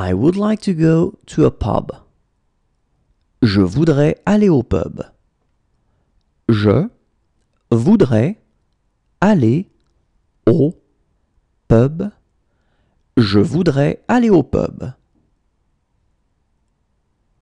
I would like to go to a pub. Je voudrais aller au pub. Je voudrais aller au pub. Je voudrais aller au pub.